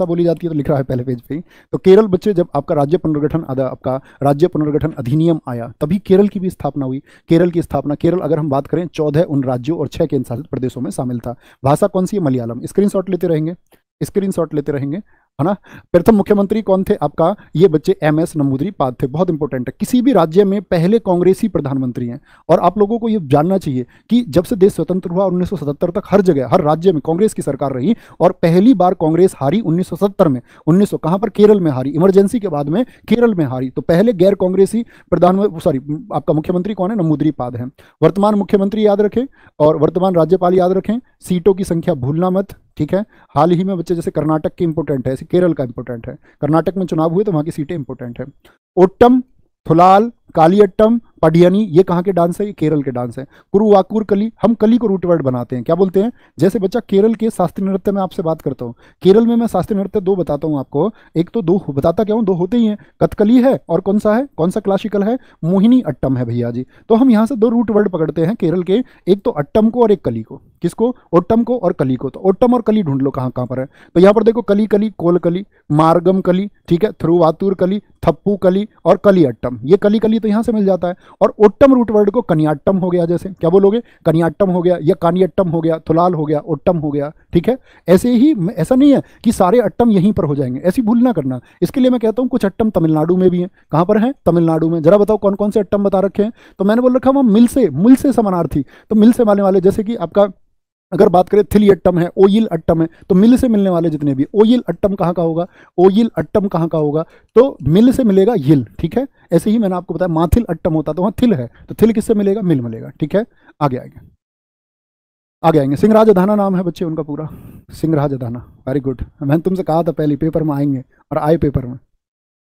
भाषा बोली जाती है तो लिख रहा है पहले पेज पे तो केरल बच्चे जब आपका राज्य पुनर्गठन आपका राज्य पुनर्गठन अधिनियम आया तभी केरल की भी स्थापना हुई केरल की स्थापना केरल अगर हम बात करें चौदह उन राज्यों और छह केंद्र शासित प्रदेशों में शामिल था भाषा कौन सी है मलयालम स्क्रीन लेते रहेंगे स्क्रीन लेते रहेंगे है ना प्रथम मुख्यमंत्री कौन थे आपका ये बच्चे एम एस नमूदरी पाद थे बहुत इंपॉर्टेंट है किसी भी राज्य में पहले कांग्रेसी प्रधानमंत्री हैं और आप लोगों को ये जानना चाहिए कि जब से देश स्वतंत्र हुआ 1977 तक हर जगह हर राज्य में कांग्रेस की सरकार रही और पहली बार कांग्रेस हारी 1970 में 1900 कहां पर केरल में हारी इमरजेंसी के बाद में केरल में हारी तो पहले गैर कांग्रेसी प्रधानमंत्री सॉरी आपका मुख्यमंत्री कौन है नमूदरी पाद है वर्तमान मुख्यमंत्री याद रखें और वर्तमान राज्यपाल याद रखें सीटों की संख्या भूलना मत ठीक है हाल ही में बच्चे जैसे कर्नाटक के इंपोर्टेंट है ऐसे केरल का इंपोर्टेंट है कर्नाटक में चुनाव हुए तो वहाँ की सीटें इंपोर्टेंट है ओट्टम थुलाल कालीअट्टम पडियनी ये कहाँ के डांस है ये केरल के डांस है कुरुवाकुर कली हम कली को रूटवर्ड बनाते हैं क्या बोलते हैं जैसे बच्चा केरल के शास्त्रीय नृत्य में आपसे बात करता हूँ केरल में मैं शास्त्रीय नृत्य दो बताता हूँ आपको एक तो दो बताता क्या हूँ दो होते ही हैं कथकली है और कौन सा है कौन सा क्लासिकल है मोहिनी अट्टम है भैया जी तो हम यहाँ से दो रूटवर्ड पकड़ते हैं केरल के एक तो अट्टम को और एक कली को किसको ओट्टम को और कली को तो ओट्टम और कली ढूंढ लो कहाँ कहाँ पर है तो यहाँ पर देखो कली कली कोल कली मार्गम कली ठीक है थ्रुवातुर कली थप्पू कली और कली अट्टम ये कली कली तो यहां से मिल जाता है और ओट्टम रूट वर्ड को कनियाट्टम हो गया जैसे क्या बोलोगे कनियाट्टम हो गया या कानियट्टम हो गया थुलाल हो गया ओट्टम हो गया ठीक है ऐसे ही ऐसा नहीं है कि सारे अट्टम यहीं पर हो जाएंगे ऐसी भूल ना करना इसके लिए मैं कहता हूं कुछ अट्टम तमिलनाडु में भी है कहां पर है तमिलनाडु में जरा बताओ कौन कौन से अट्टम बता रखे हैं तो मैंने बोल रखा वहां मिल से मिल से समानार्थी तो मिल से माने वाले जैसे कि आपका अगर बात करें थिली अट्टम है ओइल अट्टम है तो मिल से मिलने वाले जितने भी ओइल अट्टम कहाँ का होगा ओइल अट्टम कहाँ का होगा तो मिल से मिलेगा यिल ठीक है ऐसे ही मैंने आपको बताया माथिल अट्टम होता तो वहाँ थिल है तो थिल किससे मिलेगा मिल मिलेगा ठीक है आगे आएंगे आगे आएंगे सिंहराज अधाना नाम है बच्चे उनका पूरा सिंहराज अधाना वेरी गुड मैंने तुमसे कहा था पहले पेपर में आएंगे और आए पेपर में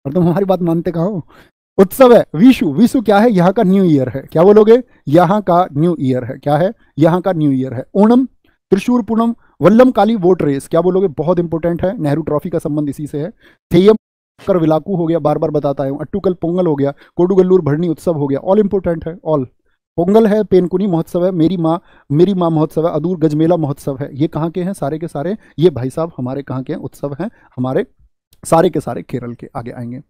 और तुम हमारी बात मानते कहा हो उत्सव है विशु विशु क्या है यहाँ का न्यू ईयर है क्या बोलोगे यहाँ का न्यू ईयर है क्या है यहाँ का न्यू ईयर है ओणम त्रिशूर पूनम वल्लम काली वोट रेस क्या बोलोगे बहुत इंपॉर्टेंट है नेहरू ट्रॉफी का संबंध इसी से है थेयम कर विलाकू हो गया बार बार बताता है अट्टूकल पोंगल हो गया कोडुगल्लूर भरणी उत्सव हो गया ऑल इंपोर्टेंट है ऑल पोंगल है पेनकुनी महोत्सव है मेरी माँ मेरी माँ महोत्सव है अदूर गजमेला महोत्सव है ये कहाँ के हैं सारे के सारे ये भाई साहब हमारे कहाँ के हैं उत्सव हैं हमारे सारे के सारे केरल के आगे आएंगे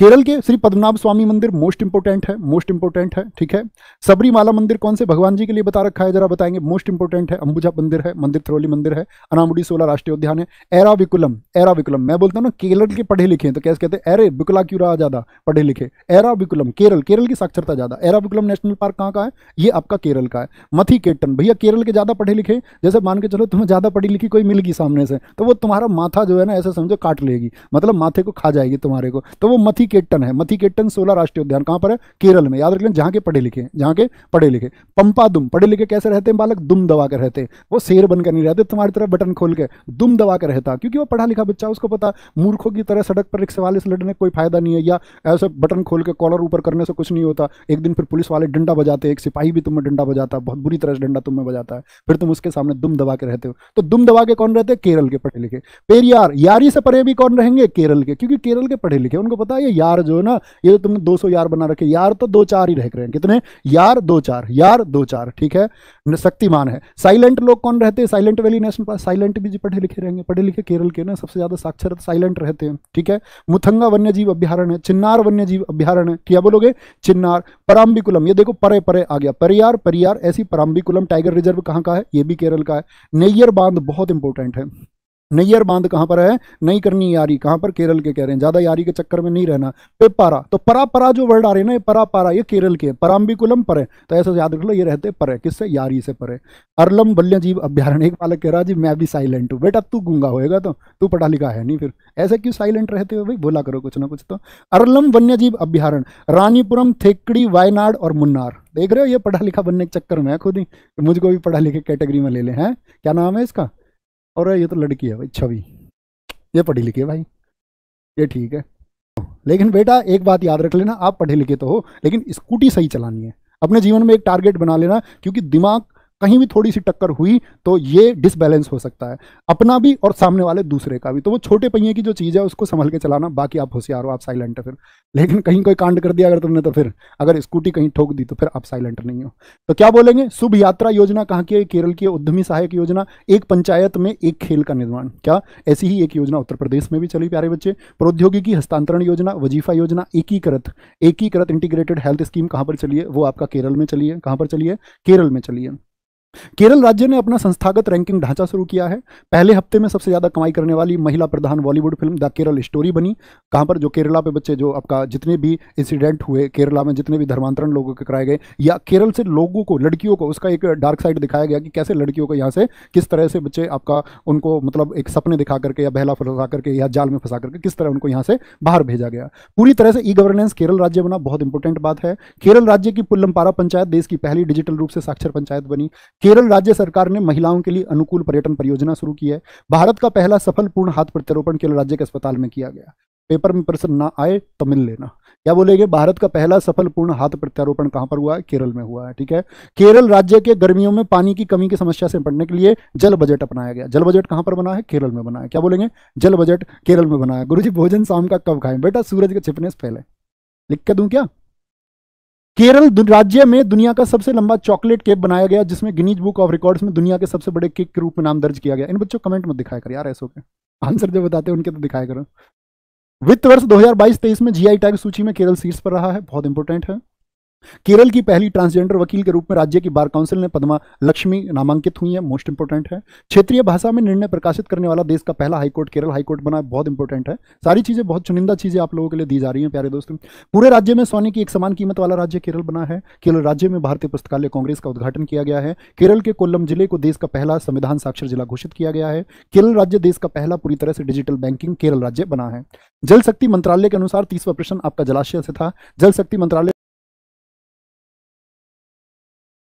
केरल के श्री पद्मनाभ स्वामी मंदिर मोस्ट इंपोर्टेंट है मोस्ट इंपोर्टेंट है ठीक है सबरीमाला मंदिर कौन से भगवान जी के लिए बता रखा है जरा बताएंगे मोस्ट इंपोर्टेंट है अंबुजा मंदिर है मंदिर थ्रोली मंदिर है अनामुडी सोला राष्ट्रीय उद्यान है एरा विकुलम एरा विकुलम मैं बोलता हूँ ना केरल के पढ़े लिखे हैं तो कैसे कहते हैं एरे बिकुला क्यों रहा ज्यादा पढ़े लिखे एरा विकुलम केरल केरल की साक्षरता ज्यादा एरा विकुलम नेशनल पार्क कहाँ का है ये आपका केरल का है मथी केटन भैया केरल के ज्यादा पढ़े लिखे जैसे मान के चलो तुम्हें ज्यादा पढ़ी लिखी कोई मिलगी सामने से तो वो तुम्हारा माथा जो है ना ऐसे समझो काट लेगी मतलब माथे को खा जाएगी तुम्हारे को तो वो मथी मथिकेट्टन है मथिकेट्टन सोलह राष्ट्रीय उद्यान कहां पर है केरल में याद रख लें जहां के पढ़े लिखे हैं जहाँ के पढ़े लिखे पंपा दुम पढ़े लिखे कैसे रहते हैं बालक दुम दबा कर रहते हैं वो शेर बनकर नहीं रहते तुम्हारी तरह बटन खोल के दुम दबा कर रहता क्योंकि वो पढ़ा लिखा बच्चा उसको पता मूर्खों की तरह सड़क पर रिक्शे वाले से लड़ने कोई फायदा नहीं है या ऐसे बटन खोल के कॉलर ऊपर करने से कुछ नहीं होता एक दिन फिर पुलिस वाले डंडा बजाते एक सिपाही भी तुम्हें डंडा बजाता बहुत बुरी तरह से डंडा तुम्हें बजाता है फिर तुम उसके सामने दुम दबा के रहते हो तो दुम दबा के कौन रहते हैं केरल के पढ़े लिखे पेरियार यारी से परे भी कौन रहेंगे केरल के क्योंकि केरल के पढ़े लिखे उनको पता है यार जो है ना ये जो तो तुमने 200 यार बना रखे यार तो दो चार ही रह रहे हैं कितने यार दो चार यार दो चार ठीक है शक्तिमान है साइलेंट लोग कौन रहते हैं Silent Valley National Park silent भी जी पढ़े लिखे रहेंगे पढ़े लिखे केरल के ना सबसे ज़्यादा साक्षर साइलेंट रहते हैं ठीक है मुथंगा वन्य जीव अभ्यारण है चिन्नार वन्य जीव अभ्यारण है क्या बोलोगे चिन्नार पराम्बिकुलम ये देखो परे परे आ गया परियार परियार ऐसी पराम्बिकुलम टाइगर रिजर्व कहाँ का है ये भी केरल का है नैयर बांध बहुत इंपॉर्टेंट है नैयर बांध कहाँ पर है नहीं करनी यारी कहाँ पर केरल के कह रहे हैं ज्यादा यारी के चक्कर में नहीं रहना पे पारा तो परा परा जो वर्ड आ रहे हैं ना ये परा पारा ये केरल के पराम्बिकुलम पर है तो ऐसा याद रख लो ये रहते परे किससे यारी से परे अरलम बल्य जीव अभ्यारण एक बालक कह रहा जी मैं भी साइलेंट हूँ बेटा तू गूंगा होएगा तो तू पढ़ा लिखा है नहीं फिर ऐसे क्यों साइलेंट रहते हो भाई बोला करो कुछ ना कुछ तो अरलम वन्यजीव अभ्यारण रानीपुरम थेकड़ी वायनाड और मुन्नार देख रहे हो ये पढ़ा लिखा बनने के चक्कर में है खुद ही मुझको भी पढ़ा लिखे कैटेगरी में ले ले हैं क्या नाम है इसका और ये तो लड़की है भाई छवि ये पढ़ी लिखी है भाई ये ठीक है लेकिन बेटा एक बात याद रख लेना आप पढ़े लिखे तो हो लेकिन स्कूटी सही चलानी है अपने जीवन में एक टारगेट बना लेना क्योंकि दिमाग कहीं भी थोड़ी सी टक्कर हुई तो ये डिसबैलेंस हो सकता है अपना भी और सामने वाले दूसरे का भी तो वो छोटे पहिए की जो चीज़ है उसको संभल के चलाना बाकी आप होशियार हो आप साइलेंट है फिर लेकिन कहीं कोई कांड कर दिया अगर तुमने तो फिर अगर स्कूटी कहीं ठोक दी तो फिर आप साइलेंट नहीं हो तो क्या बोलेंगे शुभ यात्रा योजना कहाँ की है केरल की उद्यमी सहायक योजना एक पंचायत में एक खेल का निर्माण क्या ऐसी ही एक योजना उत्तर प्रदेश में भी चली प्यारे बच्चे प्रौद्योगिकी हस्तांतरण योजना वजीफा योजना एकीकृत एकीकृत इंटीग्रेटेड हेल्थ स्कीम कहाँ पर चलिए वो आपका केरल में चलिए कहाँ पर चलिए केरल में चलिए केरल राज्य ने अपना संस्थागत रैंकिंग ढांचा शुरू किया है पहले हफ्ते में सबसे ज्यादा कमाई करने वाली महिला प्रधान Bollywood film the Kerala story बनी कहां पर जो केरला पे बच्चे जो आपका जितने भी इंसिडेंट हुए केरला में जितने भी धर्मांतरण लोगों के कराए गए या केरल से लोगों को लड़कियों को उसका एक डार्क साइड दिखाया गया कि कैसे लड़कियों को यहाँ से किस तरह से बच्चे आपका उनको मतलब एक सपने दिखा करके या बहला फंसा करके या जाल में फंसा करके किस तरह उनको यहाँ से बाहर भेजा गया पूरी तरह से ई गवर्नेंस केरल राज्य बना बहुत इंपॉर्टेंट बात है केरल राज्य की पुल्लमपारा पंचायत देश की पहली डिजिटल रूप से साक्षर पंचायत बनी केरल राज्य सरकार ने महिलाओं के लिए अनुकूल पर्यटन परियोजना शुरू की है भारत का पहला सफल पूर्ण हाथ प्रत्यारोपण केरल राज्य के अस्पताल में किया गया पेपर में प्रश्न ना आए तो मिल लेना क्या बोलेंगे भारत का पहला सफल पूर्ण हाथ प्रत्यारोपण कहां पर हुआ है केरल में हुआ है ठीक है केरल राज्य के गर्मियों में पानी की कमी की समस्या से निपटने के लिए जल बजट अपनाया गया जल बजट कहां पर बना है केरल में बना है क्या बोलेंगे जल बजट केरल में बनाया गुरु जी भोजन शाम का कब खाएं बेटा सूरज के छिपने से पहले लिख के दू क्या केरल राज्य में दुनिया का सबसे लंबा चॉकलेट केक बनाया गया जिसमें गिनीज बुक ऑफ रिकॉर्ड्स में दुनिया के सबसे बड़े केक के रूप में नाम दर्ज किया गया इन बच्चों कमेंट मत दिखाया कर यार ऐसो के आंसर जो बताते हैं उनके तो दिखाया करो वित्त वर्ष 2022-23 में जीआई टैग सूची में केरल सीट्स पर रहा है बहुत इंपॉर्टेंट है केरल की पहली ट्रांसजेंडर वकील के रूप में राज्य की बार काउंसिल ने पद्मा लक्ष्मी नामांकित हुई है मोस्ट इंपोर्टेंट है क्षेत्रीय भाषा में निर्णय प्रकाशित करने वाला देश का पहला हाईकोर्ट केरल हाईकोर्ट बना बहुत इंपॉर्टेंट है सारी चीजें बहुत चुनिंदा चीजें आप लोगों के लिए दी जा रही है प्यारे दोस्तों पूरे राज्य में सोने की एक समान कीमत वाला राज्य केरल बना है केरल राज्य में भारतीय पुस्तकालय कांग्रेस का उद्घाटन किया गया है केरल के कोल्लम जिले को देश का पहला संविधान साक्षर जिला घोषित किया गया है केरल राज्य देश का पहला पूरी तरह से डिजिटल बैंकिंग केरल राज्य बना है जल शक्ति मंत्रालय के अनुसार तीसवा प्रश्न आपका जलाशय से था जल शक्ति मंत्रालय